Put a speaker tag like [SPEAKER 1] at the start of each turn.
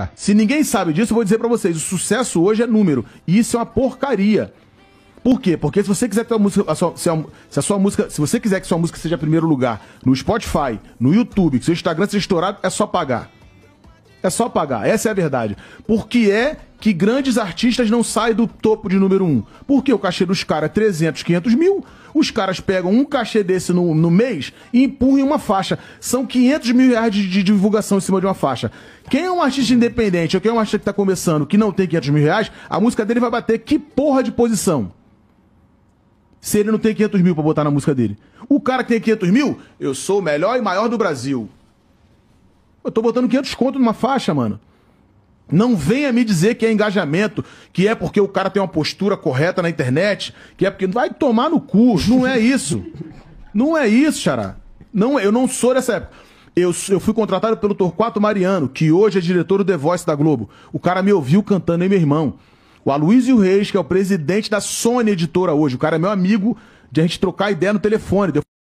[SPEAKER 1] Ah. Se ninguém sabe disso, eu vou dizer para vocês: o sucesso hoje é número. E isso é uma porcaria. Por quê? Porque se você quiser ter música, a sua, se, a, se a sua música, se você quiser que sua música seja primeiro lugar no Spotify, no YouTube, que seu Instagram seja estourado, é só pagar. É só pagar. Essa é a verdade. Por que é que grandes artistas não saem do topo de número um? Porque o cachê dos caras é 300, 500 mil os caras pegam um cachê desse no, no mês e empurram uma faixa. São 500 mil reais de, de divulgação em cima de uma faixa. Quem é um artista independente ou quem é um artista que tá começando que não tem 500 mil reais, a música dele vai bater que porra de posição? Se ele não tem 500 mil pra botar na música dele. O cara que tem 500 mil, eu sou o melhor e maior do Brasil. Eu tô botando 500 conto numa faixa, mano. Não venha me dizer que é engajamento, que é porque o cara tem uma postura correta na internet, que é porque vai tomar no cu. Não é isso. não é isso, Xará. Não, eu não sou dessa época. Eu, eu, fui contratado pelo Torquato Mariano, que hoje é diretor do The Voice da Globo. O cara me ouviu cantando em meu irmão. O Aloysio Reis, que é o presidente da Sony Editora hoje. O cara é meu amigo de a gente trocar ideia no telefone.